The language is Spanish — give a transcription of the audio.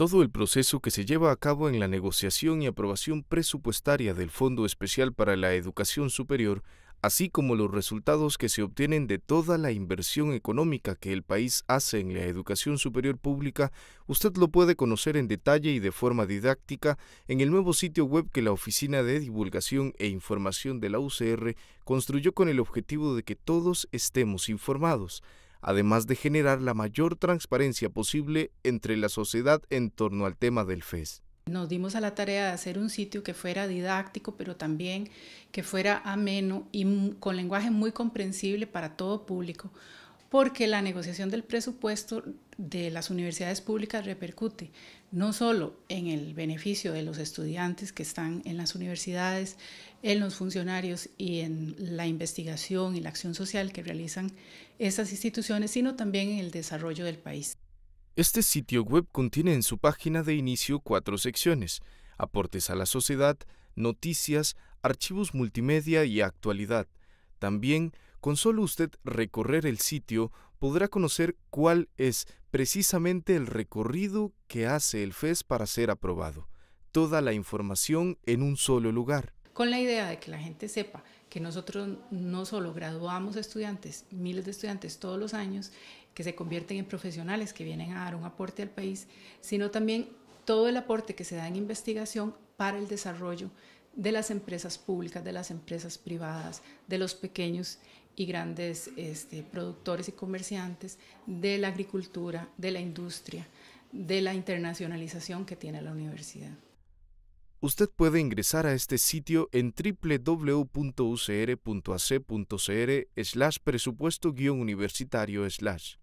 todo el proceso que se lleva a cabo en la negociación y aprobación presupuestaria del Fondo Especial para la Educación Superior, así como los resultados que se obtienen de toda la inversión económica que el país hace en la educación superior pública, usted lo puede conocer en detalle y de forma didáctica en el nuevo sitio web que la Oficina de Divulgación e Información de la UCR construyó con el objetivo de que todos estemos informados además de generar la mayor transparencia posible entre la sociedad en torno al tema del FES. Nos dimos a la tarea de hacer un sitio que fuera didáctico, pero también que fuera ameno y con lenguaje muy comprensible para todo público, porque la negociación del presupuesto de las universidades públicas repercute no solo en el beneficio de los estudiantes que están en las universidades, en los funcionarios y en la investigación y la acción social que realizan esas instituciones, sino también en el desarrollo del país. Este sitio web contiene en su página de inicio cuatro secciones, aportes a la sociedad, noticias, archivos multimedia y actualidad. También con solo usted recorrer el sitio podrá conocer cuál es precisamente el recorrido que hace el FES para ser aprobado. Toda la información en un solo lugar. Con la idea de que la gente sepa que nosotros no solo graduamos estudiantes, miles de estudiantes todos los años, que se convierten en profesionales que vienen a dar un aporte al país, sino también todo el aporte que se da en investigación para el desarrollo de las empresas públicas, de las empresas privadas, de los pequeños y grandes este, productores y comerciantes, de la agricultura, de la industria, de la internacionalización que tiene la universidad. Usted puede ingresar a este sitio en www.ucr.ac.cr slash presupuesto-universitario slash.